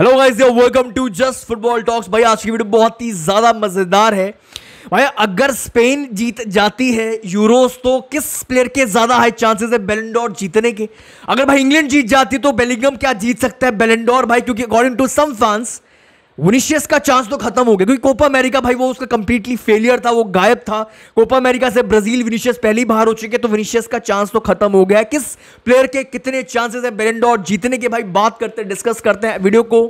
hello guys welcome to just football talks भाई आज की वीडियो बहुत ही ज़्यादा मज़ेदार है भाई अगर स्पेन जीत जाती है यूरोस तो किस प्लेयर के ज़्यादा हाई चांसेस है बेलेंडोर जीतने के अगर भाई इंग्लैंड जीत जाती तो बेलिंगम क्या जीत सकता है बेलेंडोर भाई क्योंकि according to some fans Vinicius का चांस तो खत्म हो गया क्योंकि कोपा अमेरिका भाई वो उसका कंप्लीटली फेलियर था वो गायब था कोपा अमेरिका से ब्राजील विनिशियस पहले ही बाहर हो चुके तो विनिशियस का चांस तो खत्म हो गया किस प्लेयर के कितने चांसेस है बेलेंडॉर जीतने के भाई बात करते हैं डिस्कस करते हैं वीडियो को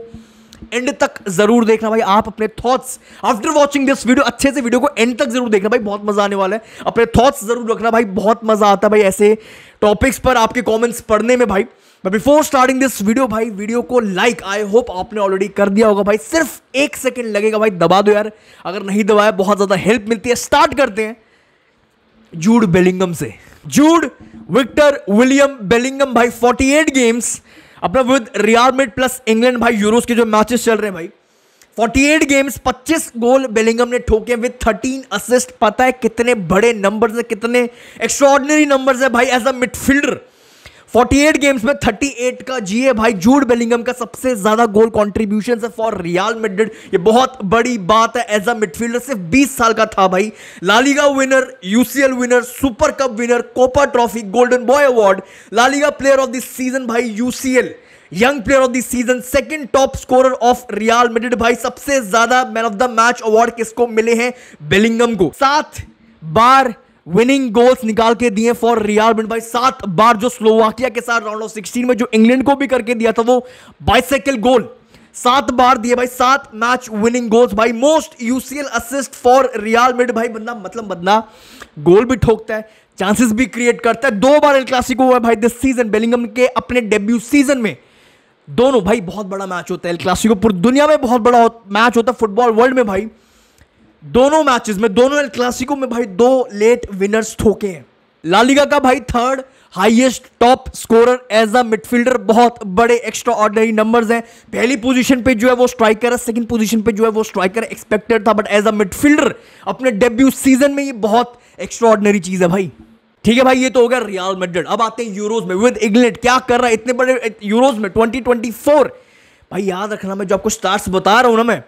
एंड तक जरूर देखना भाई आप अपने thoughts after watching this video अच्छे से वीडियो को एंड तक जरूर देखना भाई बहुत मजा आने वाला है अपने थॉट्स जरूर रखना भाई बहुत मजा आता है भाई ऐसे टॉपिक्स पर आपके कॉमेंट्स पढ़ने में भाई but before starting this video भाई वीडियो को लाइक आई होप आपने ऑलरेडी कर दिया होगा भाई सिर्फ एक सेकेंड लगेगा भाई दबा दो यार अगर नहीं दबाया बहुत ज़्यादा हेल्प मिलती है स्टार्ट करते हैं जूड बेलिंगम से जूड विक्टर विलियम बेलिंगम भाई 48 गेम्स अपना with Real Madrid plus England भाई यूरोस के जो मैचेस चल रहे हैं भाई 48 गेम्स 25 गोल बेलिंगम ने ठोके विद 13 असिस्ट पता है कितने बड़े नंबर है कितने एक्स्ट्रॉर्डनरी नंबर्स है भाई एज अ मिडफील्डर 48 गेम्स में 38 का जीए भाई जूड बेलिंगम का सबसे ज्यादा गोल कॉन्ट्रीब्यूशन है फॉर रियाल मिड्रिड ये बहुत बड़ी बात है एज अ मिडफील्डर सिर्फ 20 साल का था भाई LaLiga winner UCL winner super cup winner Copa trophy golden boy award LaLiga player of this season भाई UCL young player of the season second top scorer of Real Madrid भाई सबसे ज्यादा man of the match award किसको मिले हैं Bellingham को सात बार winning goals निकाल के दिए फॉर रियाल मिड भाई सात बार जो स्लोवाकिया के साथ राउंड ऑफ सिक्सटीन में जो इंग्लैंड को भी करके दिया था वो बाइसाइकिल गोल सात बार दिए भाई सात मैच विनिंग गोल्स भाई most UCL assist for Real Madrid भाई बंदा मतलब बंदा गोल भी ठोकता है चांसेस भी क्रिएट करता है दो बार एल क्लासिको हुआ भाई दिस सीजन बेलिंगम के अपने डेब्यू सीजन में दोनों भाई बहुत बड़ा मैच होता है एल क्लासिको पूरी दुनिया में बहुत बड़ा मैच होता है फुटबॉल वर्ल्ड में भाई दोनों मैचेस में दोनों एल क्लासिको में भाई दो लेट विनर्स ठोके हैं लालिगा का भाई third highest top scorer as a midfielder बहुत बड़े एक्स्ट्रा ऑर्डनरी नंबर्स हैं पहली पोजीशन पे जो है वो स्ट्राइकर है सेकंड पोजीशन पे जो है वो स्ट्राइकर एक्सपेक्टेड था बट एज अ मिडफील्डर अपने डेब्यू सीजन में ये बहुत एक्स्ट्रा ऑर्डनरी चीज़ है भाई ठीक है भाई ये तो हो गया रियाल मेड्रिड अब आते हैं यूरोज में विद इंग्लैंड क्या कर रहा है इतने बड़े यूरोज में 2024 भाई याद रखना मैं जो आपको स्टार्स बता रहा हूं ना मैं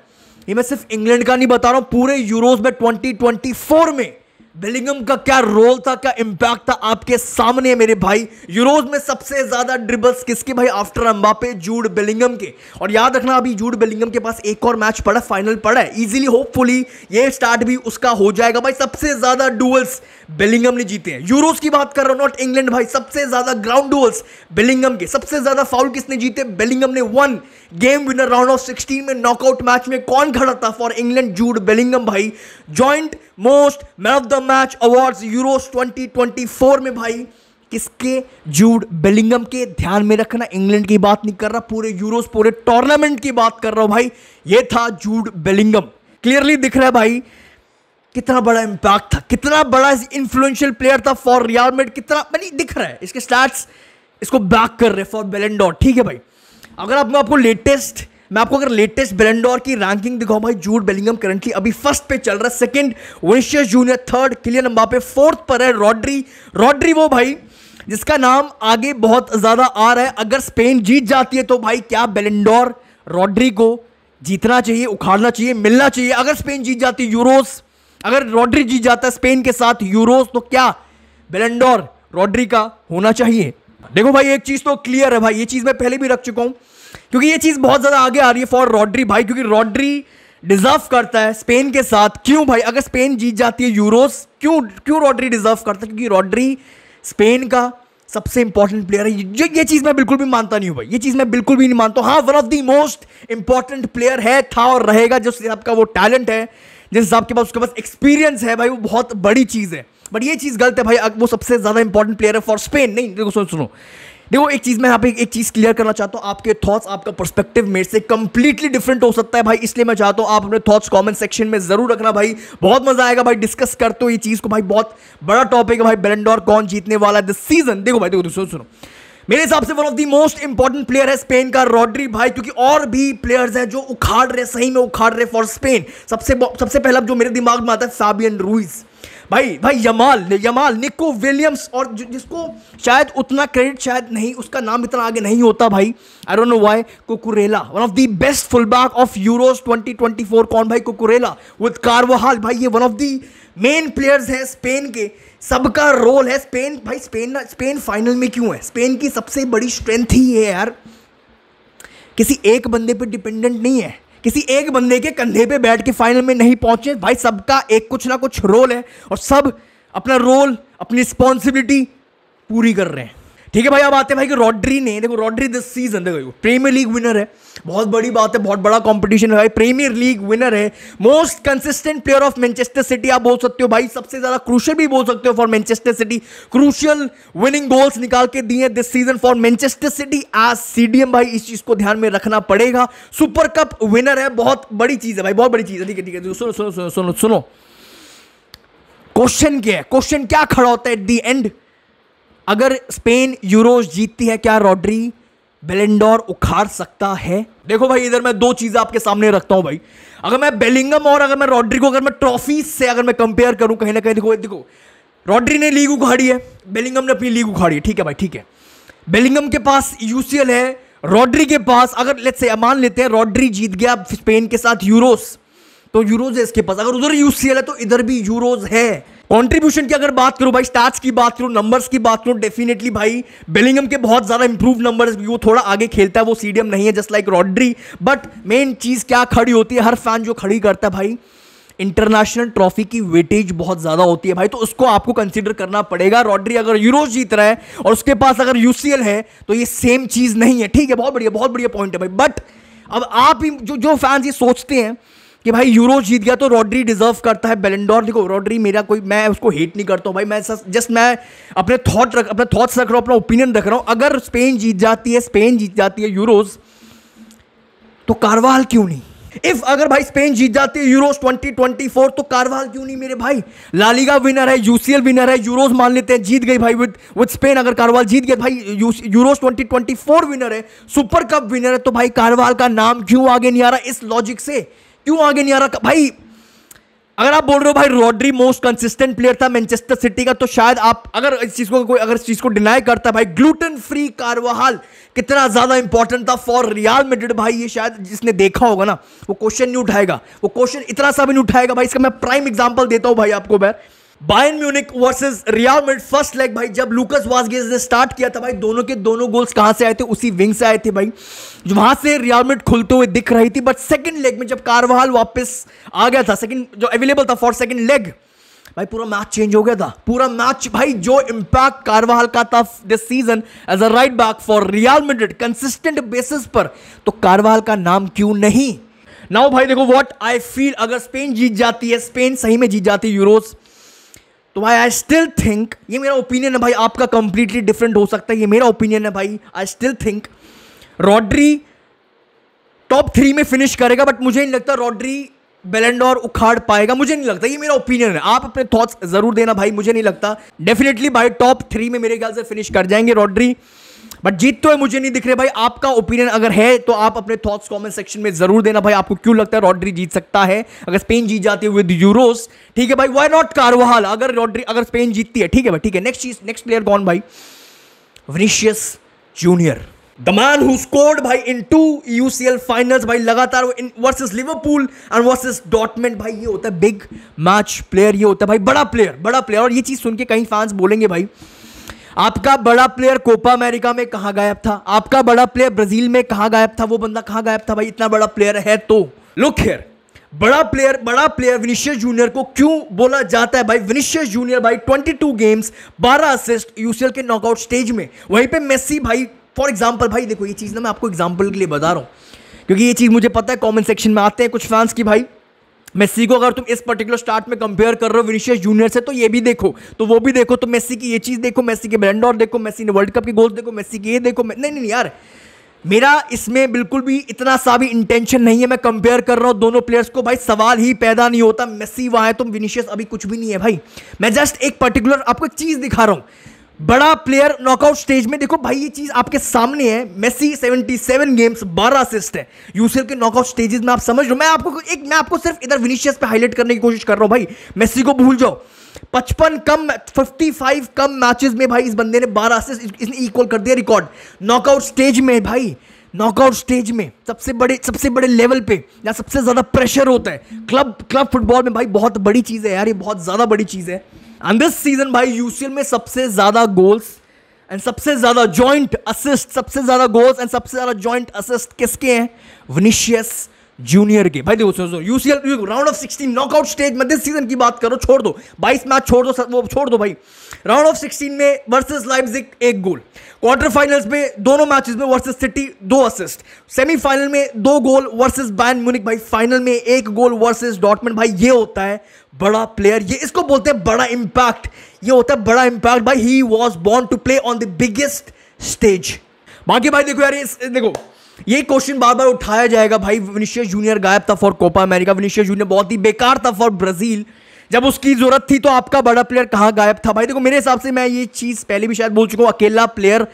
ये मैं सिर्फ इंग्लैंड का नहीं बता रहा हूं पूरे यूरोज में 2024 में बेलिंगम का क्या रोल था क्या इंपैक्ट था आपके सामने मेरे भाई यूरोज में सबसे ज्यादा ड्रिबल्स किसके भाई आफ्टर अंबापे जूड बेलिंगम के और याद रखना अभी जूड बेलिंगम के पास एक और मैच पड़ा फाइनल पड़ा है इजीली होपफुली ये स्टार्ट भी उसका हो जाएगा भाई सबसे ज्यादा डुअल्स बेलिंगम ने जीते हैं यूरोस की बात कर रहा हूं नॉट इंग्लैंड भाई सबसे ज्यादा ग्राउंड डोल्स बेलिंगम के सबसे ज्यादा फाउल किसने जीते बेलिंगम ने one game winner round of sixteen में नॉकआउट मैच में कौन खड़ा था फॉर इंग्लैंड जूड बेलिंगम भाई joint most man of the match award Euros 2024 में भाई किसके जूड बेलिंगम के ध्यान में रखना इंग्लैंड की बात नहीं कर रहा पूरे यूरोस पूरे टूर्नामेंट की बात कर रहा हूं भाई ये था जूड बेलिंगम क्लियरली दिख रहा है भाई कितना बड़ा इंपैक्ट था कितना बड़ा इन्फ्लुएंशियल प्लेयर था फॉर रियल मेड कितना मैंने दिख रहा है इसके स्टैट्स इसको बैक कर रहे फॉर बेलेंडोर ठीक है भाई अगर आप मैं आपको लेटेस्ट मैं आपको अगर लेटेस्ट बेलेंडोर की रैंकिंग दिखाऊं भाई जूड बेलिंगम करंटली अभी फर्स्ट पे चल रहा है second Vinicius junior third Kylian पे फोर्थ पर है रॉड्री रॉड्री वो भाई जिसका नाम आगे बहुत ज़्यादा आ रहा है अगर स्पेन जीत जाती है तो भाई क्या बेलेंडोर रॉड्री को जीतना चाहिए उखाड़ना चाहिए मिलना चाहिए अगर स्पेन जीत जाती यूरोज अगर रॉड्री जीत जाता है स्पेन के साथ यूरोस तो क्या बेलेंडोर रॉड्री का होना चाहिए देखो भाई एक चीज़ तो क्लियर है भाई ये चीज़ मैं पहले भी रख चुका हूं क्योंकि ये चीज़ बहुत ज़्यादा आगे आ रही है फॉर रॉड्री भाई क्योंकि रॉड्री डिजर्व करता है स्पेन के साथ क्यों भाई अगर स्पेन जीत जाती है यूरोस क्यों क्यों रॉड्री डिजर्व करता है क्योंकि रॉड्री स्पेन का सबसे इंपॉर्टेंट प्लेयर है ये, ये चीज़ मैं बिल्कुल भी मानता नहीं हूं भाई ये चीज़ मैं बिल्कुल भी नहीं मानता हूं हाँ one of the most important player है था और रहेगा जिस हिसाब का वो टैलेंट है जिस हिसाब के पास उसके पास एक्सपीरियंस है भाई वो बहुत बड़ी चीज़ है बट ये चीज़ गलत है भाई वो सबसे ज़्यादा इंपॉर्टेंट प्लेयर है फॉर स्पेन नहीं देखो सुनो देखो एक चीज़ मैं यहाँ पे एक चीज़ क्लियर करना चाहता हूँ आपके थॉट्स आपका पर्सपेक्टिव मेरे से कंप्लीटली डिफरेंट हो सकता है भाई इसलिए मैं चाहता हूँ आप अपने थॉट्स कमेंट सेक्शन में ज़रूर रखना भाई बहुत मज़ा आएगा भाई डिस्कस करते हो ये चीज़ को भाई बहुत बड़ा टॉपिक है भाई बेलेंडोर कौन जीतने वाला है दिस सीजन देखो भाई देखो सुनो मेरे हिसाब से one of the most important player है स्पेन का रॉड्री भाई क्योंकि और भी प्लेयर्स हैं जो उखाड़ रहे सही में उखाड़ रहे फॉर स्पेन सबसे सबसे पहला जो मेरे दिमाग में आता है साबियन रूइज़ भाई भाई यमाल यमाल निको विलियम्स और जिसको शायद उतना क्रेडिट शायद नहीं उसका नाम इतना आगे नहीं होता भाई I don't know why Cucurella one of the best full back of Euros 2024 कौन भाई कुकुरेला विद कारवाहाल भाई ये one of the main players हैं स्पेन के सबका रोल है स्पेन भाई स्पेन ना स्पेन फाइनल में क्यों है स्पेन की सबसे बड़ी स्ट्रेंथ ही है यार किसी एक बंदे पे डिपेंडेंट नहीं है किसी एक बंदे के कंधे पे बैठ के फाइनल में नहीं पहुंचे भाई सबका एक कुछ ना कुछ रोल है और सब अपना रोल अपनी रिस्पॉन्सिबिलिटी पूरी कर रहे हैं ठीक है भाई अब आते हैं भाई कि रॉड्री ने देखो रॉड्री दिस सीजन देखो प्रीमियर लीग विनर है बहुत बड़ी बात है बहुत बड़ा कॉम्पिटिशन है भाई प्रीमियर लीग विनर है most consistent player of Manchester City आप बोल सकते हो भाई सबसे ज्यादा क्रूशल भी बोल सकते हो for Manchester City crucial winning goals निकाल के दिए हैं this season for Manchester City आज सीडीएम भाई इस चीज को ध्यान में रखना पड़ेगा सुपर कप विनर है बहुत बड़ी चीज है भाई बहुत बड़ी चीज है ठीक है ठीक है तो सुनो सुनो सुनो सुनो सुनो क्वेश्चन क्या है क्वेश्चन क्या खड़ा होता है एट दी एंड अगर स्पेन यूरोज जीतती है क्या रॉड्री बेलेंडोर उखाड़ सकता है देखो भाई इधर मैं दो चीज़ें आपके सामने रखता हूं भाई अगर मैं बेलिंगम और अगर मैं रॉड्री को अगर मैं ट्रॉफी से अगर मैं कंपेयर करूं कहीं ना कहीं देखो देखो रॉड्री ने लीग उखाड़ी है बेलिंगम ने अपनी लीग उखाड़ी है ठीक है भाई ठीक है बेलिंगम के पास यूसीएल है रॉड्री के पास अगर लेट्स से मान लेते हैं रॉड्री जीत गया स्पेन के साथ यूरोस तो यूरोज है इसके पास अगर उधर यूसीएल है तो इधर भी यूरोज है कंट्रीब्यूशन की अगर बात करूं भाई स्टार्च की बात करूं नंबर्स की बात करूं डेफिनेटली भाई बेलिंगम के बहुत ज़्यादा इंप्रूव नंबर्स वो थोड़ा आगे खेलता है वो सीडीएम नहीं है just like Rodri but main चीज़ क्या खड़ी होती है हर फैन जो खड़ी करता है भाई इंटरनेशनल ट्रॉफी की वेटेज बहुत ज़्यादा होती है भाई तो उसको आपको कंसिडर करना पड़ेगा रॉड्री अगर यूरोज जीत रहा है और उसके पास अगर यूसीएल है तो ये सेम चीज़ नहीं है ठीक है बहुत बढ़िया बहुत बढ़िया पॉइंट है भाई बट अब आप ही जो जो फैंस ये सोचते हैं कि भाई यूरो जीत गया तो रॉड्री डिजर्व करता है बेलेंडोर देखो रॉड्री मेरा कोई मैं उसको हेट नहीं करता हूँ भाई मैं जस्ट मैं अपने थॉट रख अपने थॉट्स रख रहा हूँ अपना ओपिनियन रख रहा हूँ अगर स्पेन जीत जाती है स्पेन जीत जाती है यूरोज तो कारवाल क्यों नहीं इफ अगर भाई स्पेन जीत जाती है ट्वेंटी 2024 तो कारवाल क्यों नहीं मेरे भाई लालीगा विनर है यूसीएल विनर है यूरोज मान लेते हैं जीत गई भाई विद विद स्पेन अगर कारवाल जीत गया भाई ट्वेंटी 2024 विनर है सुपर कप विनर है तो भाई कारवाल का नाम क्यों आगे नहीं आ रहा इस लॉजिक से क्यों आगे नहीं आ रहा भाई अगर आप बोल रहे हो भाई रॉड्री मोस्ट कंसिस्टेंट प्लेयर था मैनचेस्टर सिटी का तो शायद आप अगर इस चीज़ को कोई अगर इस चीज़ को डिनाई करता भाई ग्लूटेन फ्री कारवाहाल कितना ज़्यादा इंपॉर्टेंट था फॉर रियाल मेडिड भाई ये शायद जिसने देखा होगा ना वो क्वेश्चन नहीं उठाएगा वो क्वेश्चन इतना सा भी नहीं उठाएगा भाई इसका मैं प्राइम एग्जाम्पल देता हूँ भाई आपको भाई Bayern Munich versus Real Madrid first leg भाई जब लूकस वासगेज ने स्टार्ट किया था भाई दोनों के दोनों गोल्स कहां से आए थे उसी विंग से आए थे भाई जो वहां से रियल मिड खुलते हुए दिख रही थी बट सेकंड लेग में जब कारवाल वापस आ गया था सेकंड जो अवेलेबल था फॉर सेकंड लेग भाई पूरा मैच चेंज हो गया था पूरा मैच भाई जो इंपैक्ट कारवाल का था this season as a right back for Real Madrid consistent basis पर तो कारवाल का नाम क्यों नहीं नाउ भाई देखो व्हाट आई फील अगर स्पेन जीत जाती है स्पेन सही में जीत जाती है यूरोस तो भाई आई स्टिल थिंक ये मेरा ओपिनियन है भाई आपका कंप्लीटली डिफरेंट हो सकता है ये मेरा ओपिनियन है भाई I still think Rodri top three में फिनिश करेगा बट मुझे नहीं लगता रॉड्री बेलेंडोर उखाड़ पाएगा मुझे नहीं लगता ये मेरा ओपिनियन है आप अपने थॉट्स जरूर देना भाई मुझे नहीं लगता डेफिनेटली भाई टॉप थ्री में मेरे ख्याल से फिनिश कर जाएंगे रॉड्री बट जीत तो है मुझे नहीं दिख रहे भाई आपका ओपिनियन अगर है तो आप अपने थॉट्स कमेंट सेक्शन में जरूर देना भाई आपको क्यों लगता है रॉड्री जीत सकता है अगर स्पेन जीत जाती है विद यूरोस ठीक है भाई वाई नॉट कारवाहाल अगर रॉड्री अगर स्पेन जीतती है ठीक है भाई ठीक है नेक्स्ट चीज नेक्स्ट प्लेयर कौन भाई Vinicius junior the man who scored भाई इन टू यूसीएल फाइनल्स भाई लगातार in versus Liverpool and versus Dortmund भाई ये होता है बिग मैच प्लेयर ये होता है भाई बड़ा प्लेयर बड़ा प्लेयर और ये चीज सुन के कई फैंस बोलेंगे भाई आपका बड़ा प्लेयर कोपा अमेरिका में कहा गायब था आपका बड़ा प्लेयर ब्राजील में कहा गायब था वो बंदा कहा गायब था भाई इतना बड़ा प्लेयर है तो लुक हेयर बड़ा प्लेयर बड़ा प्लेयर विनिशियस जूनियर को क्यों बोला जाता है भाई विनिशियस जूनियर भाई 22 गेम्स 12 असिस्ट यूसीएल के नॉकआउट स्टेज में वहीं पे मेसी भाई फॉर एग्जांपल भाई देखो ये चीज़ ना मैं आपको एग्जांपल के लिए बता रहा हूँ क्योंकि ये चीज़ मुझे पता है कमेंट सेक्शन में आते हैं कुछ फैंस की भाई मेसी को अगर तुम इस पर्टिकुलर स्टार्ट में कंपेयर कर रहे हो विनिशियस जूनियर से तो ये भी देखो तो वो भी देखो तो मेसी की ये चीज़ देखो मेसी के और देखो मेसी ने वर्ल्ड कप के गोल्स देखो मेसी की ये देखो नहीं नहीं यार मेरा इसमें बिल्कुल भी इतना सा भी इंटेंशन नहीं है मैं कंपेयर कर रहा हूँ दोनों प्लेयर्स को भाई सवाल ही पैदा नहीं होता मेसी वहाँ है तुम तो विनिशियस अभी कुछ भी नहीं है भाई मैं जस्ट एक पर्टिकुलर आपको चीज़ दिखा रहा हूँ बड़ा प्लेयर नॉकआउट स्टेज में देखो भाई ये चीज आपके सामने है मेसी 77 गेम्स 12 असिस्ट है यूसीएल के नॉकआउट स्टेजेस में आप समझ लो मैं आपको एक मैं आपको सिर्फ इधर विनिशियस पे हाईलाइट करने की कोशिश कर रहा हूं भाई मेसी को भूल जाओ पचपन कम 55 कम मैचेस में भाई इस बंदे ने 12 असिस्ट इसने इक्वल कर दिया रिकॉर्ड नॉकआउट स्टेज में भाई नॉकआउट स्टेज में सबसे बड़े सबसे बड़े लेवल पे या सबसे ज़्यादा प्रेशर होता है क्लब क्लब फुटबॉल में भाई बहुत बड़ी चीज़ है यार ये बहुत ज़्यादा बड़ी चीज़ है एंड दिस सीजन भाई यूसीएल में सबसे ज्यादा गोल्स एंड सबसे ज्यादा जॉइंट असिस्ट सबसे ज्यादा गोल्स एंड सबसे ज्यादा जॉइंट असिस्ट किसके हैं विनिशियस जूनियर के भाई देखो सुनो UCL round of sixteen knockout stage में दिस सीजन की बात करो छोड़ दो बाईस मैच छोड़ दो वो छोड़ दो भाई राउंड ऑफ सिक्सटीन में वर्सेस लाइप्जिग एक गोल क्वार्टर फाइनल्स में दोनों मैचेस में वर्सेस सिटी दो असिस्ट सेमीफाइनल में दो गोल वर्सेस बैन म्यूनिक भाई फाइनल में एक गोल वर्सेस डॉटमेंट भाई ये होता है बड़ा प्लेयर ये इसको बोलते हैं बड़ा इंपैक्ट ये होता है बड़ा इंपैक्ट भाई he was born to play on the biggest stage बाकी भाई देखो यार देखो ये क्वेश्चन बार बार उठाया जाएगा भाई विनिशियस जूनियर गायब था for Copa America Vinicius junior बहुत ही बेकार था फॉर ब्राजील जब उसकी जरूरत थी तो आपका बड़ा प्लेयर कहाँ गायब था भाई देखो मेरे हिसाब से मैं ये चीज़ पहले भी शायद बोल चुका हूँ अकेला प्लेयर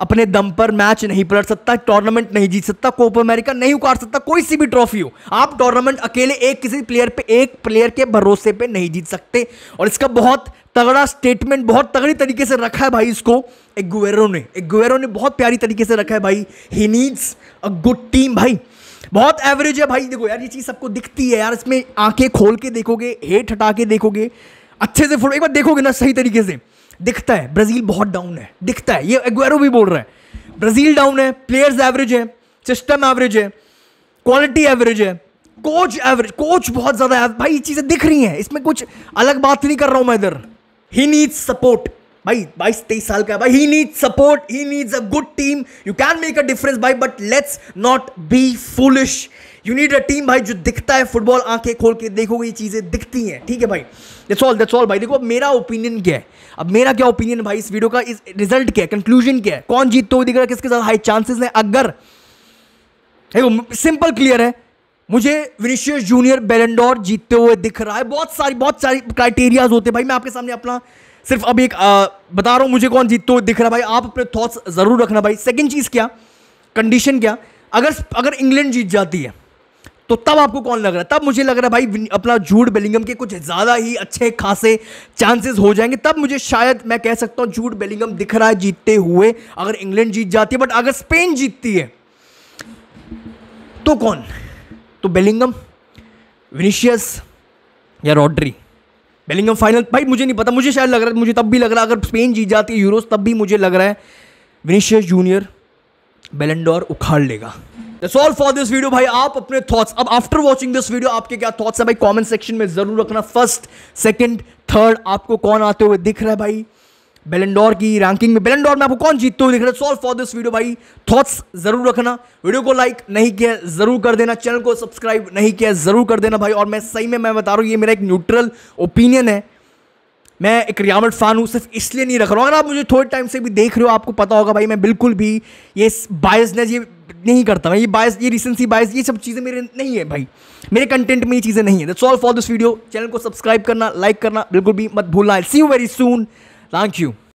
अपने दम पर मैच नहीं पलट सकता टूर्नामेंट नहीं जीत सकता कोप अमेरिका नहीं उखाड़ सकता कोई सी भी ट्रॉफी हो आप टूर्नामेंट अकेले एक किसी प्लेयर पे एक प्लेयर के भरोसे पे नहीं जीत सकते और इसका बहुत तगड़ा स्टेटमेंट बहुत तगड़ी तरीके से रखा है भाई इसको एग्वेरो ने एग्वेरो ने बहुत प्यारी तरीके से रखा है भाई he needs a good team भाई बहुत एवरेज है भाई देखो यार ये चीज़ सबको दिखती है यार इसमें आंखें खोल के देखोगे हेट हटा के देखोगे अच्छे से फुट एक बार देखोगे ना सही तरीके से दिखता है ब्राज़ील बहुत डाउन है दिखता है ये एग्वेरो भी बोल रहा है ब्राज़ील डाउन है प्लेयर्स एवरेज है सिस्टम एवरेज है क्वालिटी एवरेज है कोच एवरेज कोच बहुत ज़्यादा है भाई ये चीज़ें दिख रही हैं इसमें कुछ अलग बात नहीं कर रहा हूं मैं इधर ही नीड्स सपोर्ट भाई बाईस तेईस साल का है भाई he need support he needs a good team you can make a difference भाई but let's not be foolish you need a team भाई जो दिखता है फुटबॉल आंखें खोल के देखोगे ये चीज़ें दिखती हैं ठीक है भाई दैट्स ऑल दैट्स ऑल भाई देखो अब मेरा ओपिनियन क्या है अब मेरा क्या ओपिनियन भाई इस वीडियो का इस रिजल्ट क्या है कंक्लूजन क्या है कौन जीतते हुए दिख रहा है किसके साथ हाई चांसेस है अगर देखो सिंपल क्लियर है मुझे विनिशियस जूनियर बेलेंडोर जीतते हुए दिख रहा है बहुत सारी बहुत सारी क्राइटेरियाज होते हैं भाई मैं आपके सामने अपना सिर्फ अब एक आ, बता रहा हूं मुझे कौन जीतते हुए दिख रहा है भाई आप अपने थॉट्स ज़रूर रखना भाई सेकंड चीज़ क्या कंडीशन क्या अगर अगर इंग्लैंड जीत जाती है तो तब आपको कौन लग रहा है तब मुझे लग रहा है भाई अपना जूड बेलिंगम के कुछ ज़्यादा ही अच्छे खासे चांसेस हो जाएंगे तब मुझे शायद मैं कह सकता हूं जूड बेलिंगम दिख रहा है जीतते हुए अगर इंग्लैंड जीत जाती है बट अगर स्पेन जीतती है तो कौन तो बेलिंगम विनिशियस या रॉड्री बेलिंगम फाइनल भाई मुझे नहीं पता मुझे शायद लग रहा है मुझे तब भी लग रहा है अगर स्पेन जीत जाती है यूरोस तब भी मुझे लग रहा है विनिशियस जूनियर बेलेंडोर उखाड़ लेगा that's all for this video भाई आप अपने थॉट्स अब आफ्टर वाचिंग दिस वीडियो आपके क्या थॉट्स है भाई कमेंट सेक्शन में जरूर रखना फर्स्ट सेकंड थर्ड आपको कौन आते हुए दिख रहा है भाई बेलेंडोर की रैंकिंग में बेलेंडोर में आपको कौन जीतते हुए दिख रहा है सॉल्व फॉर दिस वीडियो भाई थॉट्स जरूर रखना वीडियो को लाइक नहीं किया जरूर कर देना चैनल को सब्सक्राइब नहीं किया जरूर कर देना भाई और मैं सही में मैं बता रहा हूँ ये मेरा एक न्यूट्रल ओपिनियन है मैं एक रियामट फ़ान हूँ सिर्फ इसलिए नहीं रख रहा हूँ अगर आप मुझे थोड़े टाइम से भी देख रहे हो आपको पता होगा भाई मैं बिल्कुल भी ये बायसनेस ये नहीं करता मैं ये बायस ये रिसेंसी बायस ये सब चीज़ें मेरे नहीं है भाई मेरे कंटेंट में ये चीज़ें नहीं है that's all for this video channel को सब्सक्राइब करना लाइक करना बिल्कुल भी मत भूलना see you very soon thank you